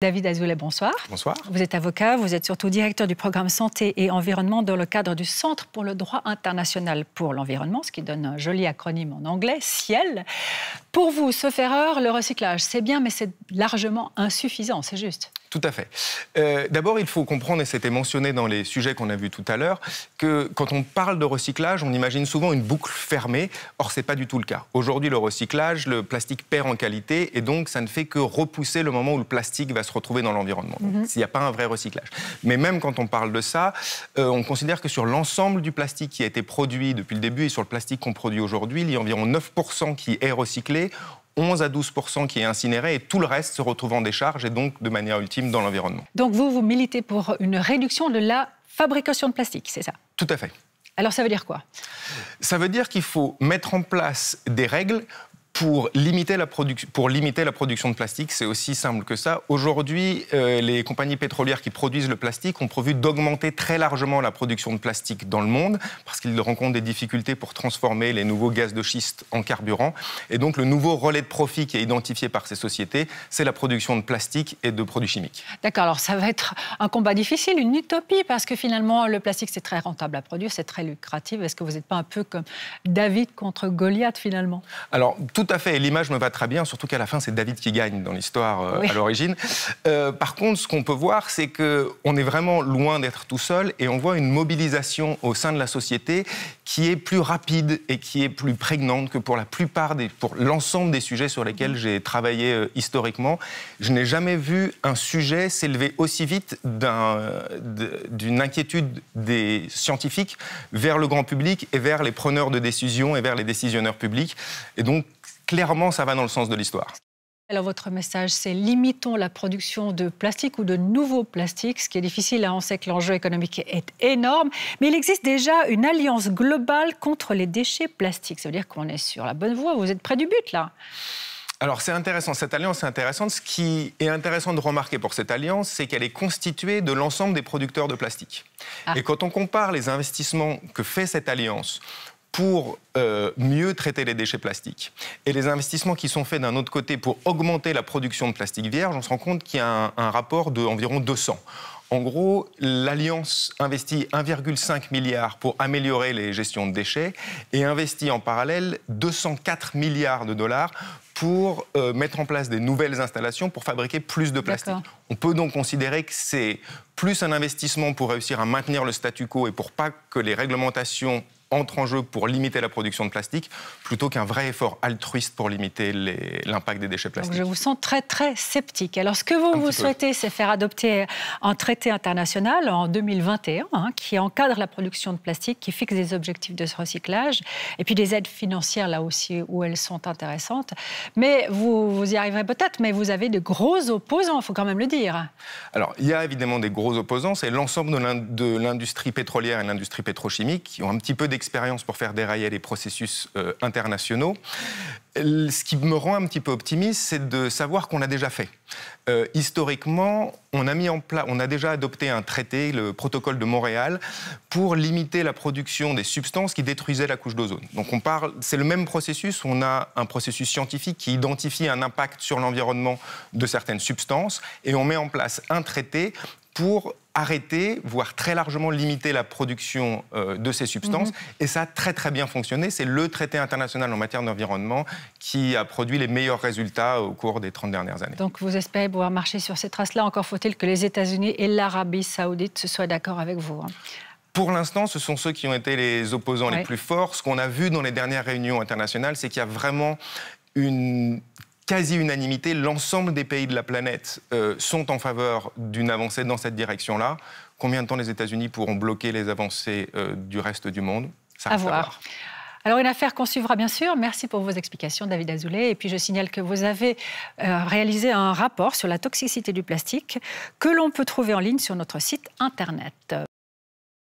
David Azoulay, bonsoir. Bonsoir. Vous êtes avocat, vous êtes surtout directeur du programme santé et environnement dans le cadre du Centre pour le droit international pour l'environnement, ce qui donne un joli acronyme en anglais, CIEL. Pour vous, sauf erreur, le recyclage, c'est bien, mais c'est largement insuffisant, c'est juste. Tout à fait. Euh, d'abord, il faut comprendre, et c'était mentionné dans les sujets qu'on a vus tout à l'heure, que quand on parle de recyclage, on imagine souvent une boucle fermée. Or, ce n'est pas du tout le cas. Aujourd'hui, le recyclage, le plastique perd en qualité, et donc ça ne fait que repousser le moment où le plastique va se retrouver dans l'environnement. Mhm. S'il n'y a pas un vrai recyclage. Mais même quand on parle de ça, euh, on considère que sur l'ensemble du plastique qui a été produit depuis le début et sur le plastique qu'on produit aujourd'hui, il y a environ 9% qui est recyclé. 11 à 12 qui est incinéré et tout le reste se retrouve en décharge et donc de manière ultime dans l'environnement. Donc vous, vous militez pour une réduction de la fabrication de plastique, c'est ça Tout à fait. Alors ça veut dire quoi Ça veut dire qu'il faut mettre en place des règles pour limiter la, production, pour limiter la production de plastique, c'est aussi simple que ça. Aujourd'hui, euh, les compagnies pétrolières qui produisent le plastique ont prévu d'augmenter très largement la production de plastique dans le monde parce qu'ils rencontrent des difficultés pour transformer les nouveaux gaz de schiste en carburant. Et donc, le nouveau relais de profit qui est identifié par ces sociétés, c'est la production de plastique et de produits chimiques. D'accord, alors ça va être un combat difficile, une utopie, parce que finalement, le plastique, c'est très rentable à produire, c'est très lucratif. Est-ce que vous n'êtes pas un peu comme David contre Goliath, finalement Alors, tout tout à fait. Et l'image me va très bien, surtout qu'à la fin, c'est David qui gagne dans l'histoire euh, à l'origine. Euh, par contre, ce qu'on peut voir, c'est qu'on est vraiment loin d'être tout seul et on voit une mobilisation au sein de la société qui est plus rapide et qui est plus prégnante que pour la plupart des, pour l'ensemble des sujets sur lesquels j'ai travaillé euh, historiquement. Je n'ai jamais vu un sujet s'élever aussi vite d'une inquiétude des scientifiques vers le grand public et vers les preneurs de décision et vers les décisionneurs publics. Et donc, clairement, ça va dans le sens de l'histoire. Alors votre message, c'est limitons la production de plastique ou de nouveaux plastiques. Ce qui est difficile, hein, on sait que l'enjeu économique est énorme, mais il existe déjà une alliance globale contre les déchets plastiques. Ça veut dire qu'on est sur la bonne voie, vous êtes près du but là. Alors c'est intéressant, cette alliance est intéressante. Ce qui est intéressant de remarquer pour cette alliance, c'est qu'elle est constituée de l'ensemble des producteurs de plastique. Ah. Et quand on compare les investissements que fait cette alliance pour euh, mieux traiter les déchets plastiques. Et les investissements qui sont faits d'un autre côté pour augmenter la production de plastique vierge, on se rend compte qu'il y a un, rapport d'environ 200. En gros, l'Alliance investit 1,5 milliard pour améliorer les gestions de déchets et investit en parallèle 204 milliards de dollars pour euh, mettre en place des nouvelles installations pour fabriquer plus de plastique. On peut donc considérer que c'est plus un investissement pour réussir à maintenir le statu quo et pour pas que les réglementations entre en jeu pour limiter la production de plastique plutôt qu'un vrai effort altruiste pour limiter l'impact des déchets plastiques. je vous sens très très sceptique. Alors ce que vous, vous souhaitez, c'est faire adopter un traité international en 2021 hein, qui encadre la production de plastique, qui fixe des objectifs de recyclage et puis des aides financières là aussi où elles sont intéressantes. Mais vous, vous y arriverez peut-être, mais vous avez de gros opposants, il faut quand même le dire. Alors il y a évidemment des gros opposants, c'est l'ensemble de l'industrie pétrolière et l'industrie pétrochimique qui ont un petit peu des expérience pour faire dérailler les processus euh, internationaux. Euh, ce qui me rend un petit peu optimiste, c'est de savoir qu'on a déjà fait. Euh, historiquement, on a mis en place, on a déjà adopté un traité, le protocole de Montréal, pour limiter la production des substances qui détruisaient la couche d'ozone. Donc on parle, c'est le même processus. On a un processus scientifique qui identifie un impact sur l'environnement de certaines substances et on met en place un traité pour arrêter, voire très largement limiter la production euh, de ces substances. Mhm. Et ça a très très bien fonctionné. C'est le traité international en matière d'environnement qui a produit les meilleurs résultats au cours des 30 dernières années. Donc vous espérez pouvoir marcher sur ces traces-là. Encore faut-il que les États-Unis et l'Arabie saoudite se soient d'accord avec vous. Hein. pour l'instant, ce sont ceux qui ont été les opposants les plus forts. Ce qu'on a vu dans les dernières réunions internationales, c'est qu'il y a vraiment une quasi-unanimité, l'ensemble des pays de la planète euh, sont en faveur d'une avancée dans cette direction-là. Combien de temps les États-Unis pourront bloquer les avancées euh, du reste du monde Ça À voir. Alors une affaire qu'on suivra bien sûr. Merci pour vos explications, David Azoulay. Et puis je signale que vous avez euh, réalisé un rapport sur la toxicité du plastique que l'on peut trouver en ligne sur notre site internet.